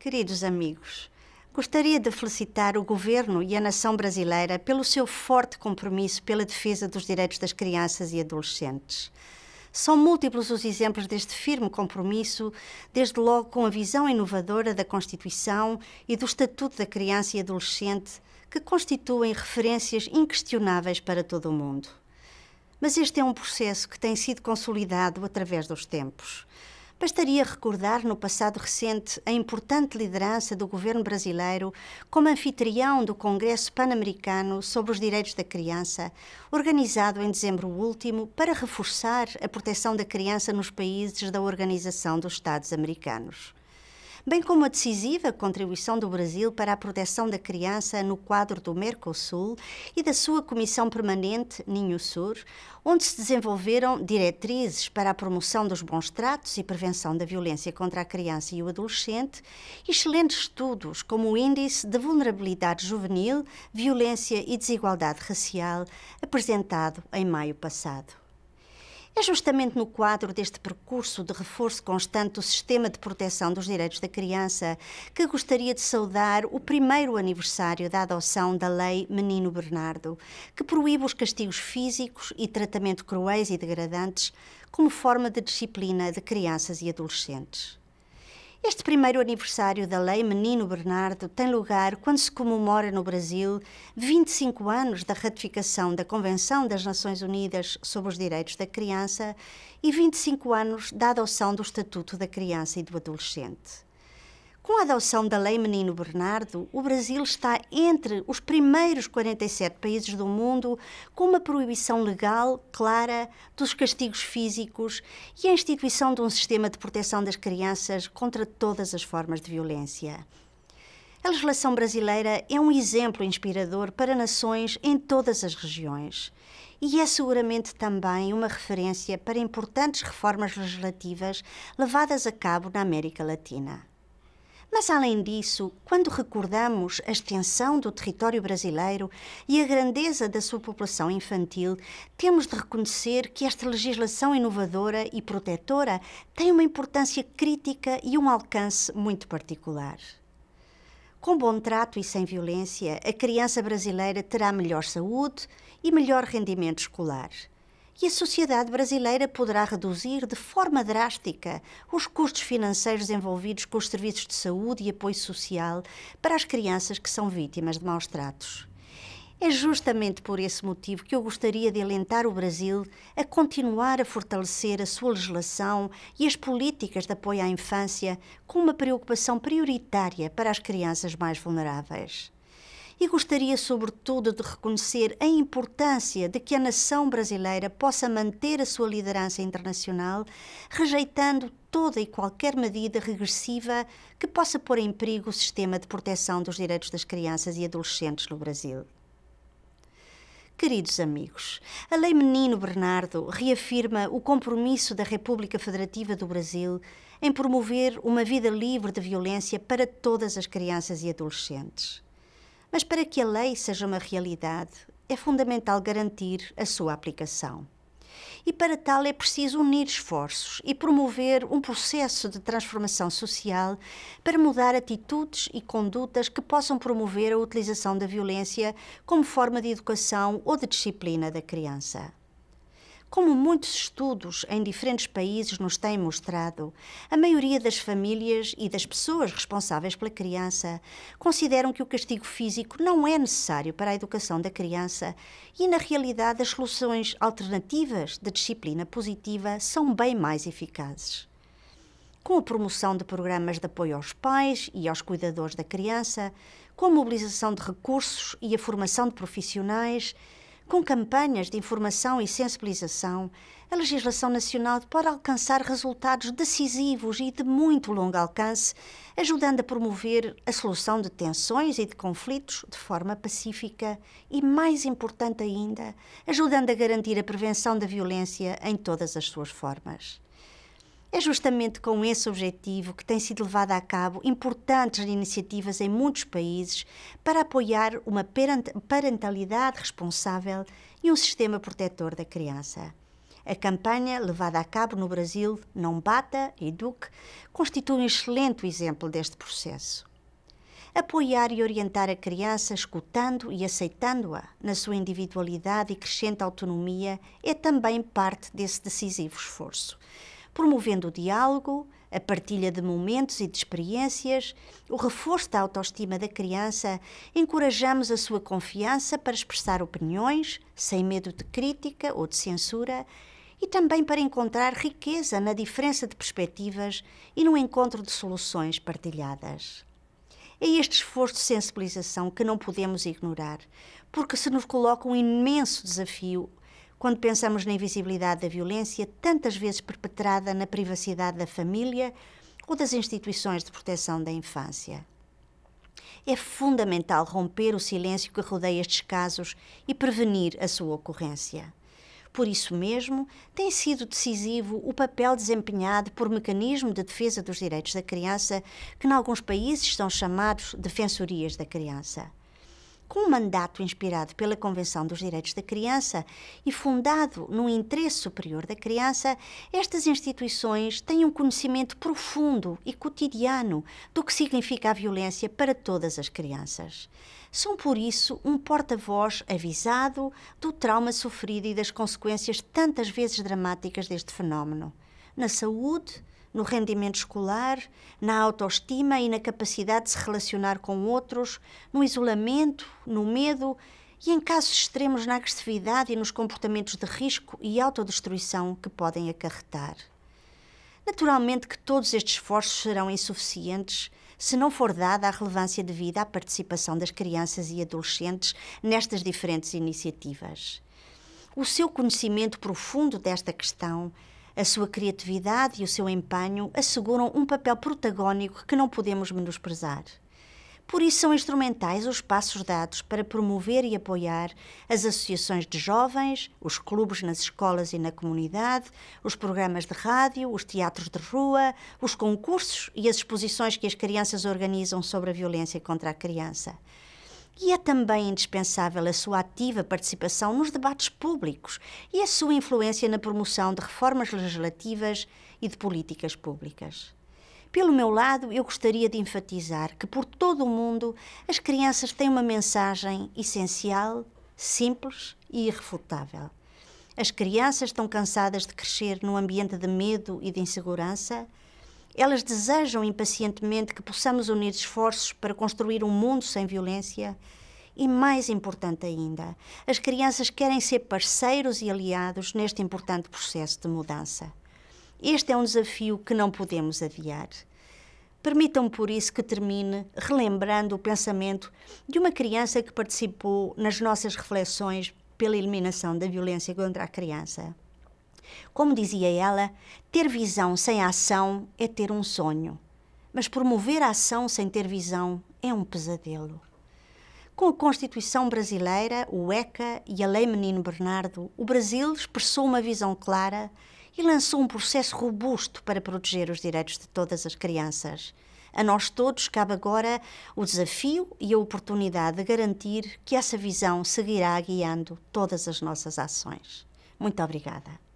Queridos amigos, gostaria de felicitar o governo e a nação brasileira pelo seu forte compromisso pela defesa dos direitos das crianças e adolescentes. São múltiplos os exemplos deste firme compromisso, desde logo com a visão inovadora da Constituição e do Estatuto da Criança e Adolescente, que constituem referências inquestionáveis para todo o mundo. Mas este é um processo que tem sido consolidado através dos tempos. Bastaria recordar no passado recente a importante liderança do governo brasileiro como anfitrião do Congresso Pan-Americano sobre os Direitos da Criança, organizado em dezembro último para reforçar a proteção da criança nos países da Organização dos Estados Americanos bem como a decisiva contribuição do Brasil para a proteção da criança no quadro do Mercosul e da sua Comissão Permanente Ninho Sur, onde se desenvolveram diretrizes para a promoção dos bons tratos e prevenção da violência contra a criança e o adolescente, excelentes estudos como o Índice de Vulnerabilidade Juvenil, Violência e Desigualdade Racial, apresentado em maio passado. É justamente no quadro deste percurso de reforço constante do sistema de proteção dos direitos da criança que gostaria de saudar o primeiro aniversário da adoção da Lei Menino Bernardo, que proíbe os castigos físicos e tratamento cruéis e degradantes como forma de disciplina de crianças e adolescentes. Este primeiro aniversário da Lei Menino Bernardo tem lugar quando se comemora no Brasil 25 anos da ratificação da Convenção das Nações Unidas sobre os Direitos da Criança e 25 anos da adoção do Estatuto da Criança e do Adolescente. Com a adoção da Lei Menino Bernardo, o Brasil está entre os primeiros 47 países do mundo com uma proibição legal, clara, dos castigos físicos e a instituição de um sistema de proteção das crianças contra todas as formas de violência. A legislação brasileira é um exemplo inspirador para nações em todas as regiões e é seguramente também uma referência para importantes reformas legislativas levadas a cabo na América Latina. Mas, além disso, quando recordamos a extensão do território brasileiro e a grandeza da sua população infantil, temos de reconhecer que esta legislação inovadora e protetora tem uma importância crítica e um alcance muito particular. Com bom trato e sem violência, a criança brasileira terá melhor saúde e melhor rendimento escolar e a sociedade brasileira poderá reduzir de forma drástica os custos financeiros envolvidos com os serviços de saúde e apoio social para as crianças que são vítimas de maus tratos. É justamente por esse motivo que eu gostaria de alentar o Brasil a continuar a fortalecer a sua legislação e as políticas de apoio à infância com uma preocupação prioritária para as crianças mais vulneráveis e gostaria, sobretudo, de reconhecer a importância de que a nação brasileira possa manter a sua liderança internacional, rejeitando toda e qualquer medida regressiva que possa pôr em perigo o sistema de proteção dos direitos das crianças e adolescentes no Brasil. Queridos amigos, a Lei Menino Bernardo reafirma o compromisso da República Federativa do Brasil em promover uma vida livre de violência para todas as crianças e adolescentes. Mas para que a lei seja uma realidade, é fundamental garantir a sua aplicação. E para tal é preciso unir esforços e promover um processo de transformação social para mudar atitudes e condutas que possam promover a utilização da violência como forma de educação ou de disciplina da criança. Como muitos estudos em diferentes países nos têm mostrado, a maioria das famílias e das pessoas responsáveis pela criança consideram que o castigo físico não é necessário para a educação da criança e, na realidade, as soluções alternativas de disciplina positiva são bem mais eficazes com a promoção de programas de apoio aos pais e aos cuidadores da criança, com a mobilização de recursos e a formação de profissionais, com campanhas de informação e sensibilização, a legislação nacional pode alcançar resultados decisivos e de muito longo alcance, ajudando a promover a solução de tensões e de conflitos de forma pacífica e, mais importante ainda, ajudando a garantir a prevenção da violência em todas as suas formas. É justamente com esse objetivo que têm sido levadas a cabo importantes iniciativas em muitos países para apoiar uma parentalidade responsável e um sistema protetor da criança. A campanha levada a cabo no Brasil, Não Bata, Eduque, constitui um excelente exemplo deste processo. Apoiar e orientar a criança, escutando e aceitando-a na sua individualidade e crescente autonomia, é também parte desse decisivo esforço promovendo o diálogo, a partilha de momentos e de experiências, o reforço da autoestima da criança, encorajamos a sua confiança para expressar opiniões, sem medo de crítica ou de censura, e também para encontrar riqueza na diferença de perspectivas e no encontro de soluções partilhadas. É este esforço de sensibilização que não podemos ignorar, porque se nos coloca um imenso desafio quando pensamos na invisibilidade da violência, tantas vezes perpetrada na privacidade da família ou das instituições de proteção da infância. É fundamental romper o silêncio que rodeia estes casos e prevenir a sua ocorrência. Por isso mesmo, tem sido decisivo o papel desempenhado por mecanismos de defesa dos direitos da criança, que, em alguns países, são chamados defensorias da criança com um mandato inspirado pela Convenção dos Direitos da Criança e fundado no interesse superior da criança, estas instituições têm um conhecimento profundo e cotidiano do que significa a violência para todas as crianças. São, por isso, um porta-voz avisado do trauma sofrido e das consequências tantas vezes dramáticas deste fenómeno. Na saúde, no rendimento escolar, na autoestima e na capacidade de se relacionar com outros, no isolamento, no medo e, em casos extremos, na agressividade e nos comportamentos de risco e autodestruição que podem acarretar. Naturalmente que todos estes esforços serão insuficientes se não for dada a relevância devida à participação das crianças e adolescentes nestas diferentes iniciativas. O seu conhecimento profundo desta questão a sua criatividade e o seu empenho asseguram um papel protagónico que não podemos menosprezar. Por isso, são instrumentais os passos dados para promover e apoiar as associações de jovens, os clubes nas escolas e na comunidade, os programas de rádio, os teatros de rua, os concursos e as exposições que as crianças organizam sobre a violência contra a criança e é também indispensável a sua ativa participação nos debates públicos e a sua influência na promoção de reformas legislativas e de políticas públicas. Pelo meu lado, eu gostaria de enfatizar que por todo o mundo as crianças têm uma mensagem essencial, simples e irrefutável. As crianças estão cansadas de crescer num ambiente de medo e de insegurança elas desejam impacientemente que possamos unir esforços para construir um mundo sem violência. E mais importante ainda, as crianças querem ser parceiros e aliados neste importante processo de mudança. Este é um desafio que não podemos adiar. Permitam-me, por isso, que termine relembrando o pensamento de uma criança que participou nas nossas reflexões pela eliminação da violência contra a criança. Como dizia ela, ter visão sem ação é ter um sonho, mas promover a ação sem ter visão é um pesadelo. Com a Constituição Brasileira, o ECA e a Lei Menino Bernardo, o Brasil expressou uma visão clara e lançou um processo robusto para proteger os direitos de todas as crianças. A nós todos cabe agora o desafio e a oportunidade de garantir que essa visão seguirá guiando todas as nossas ações. Muito obrigada.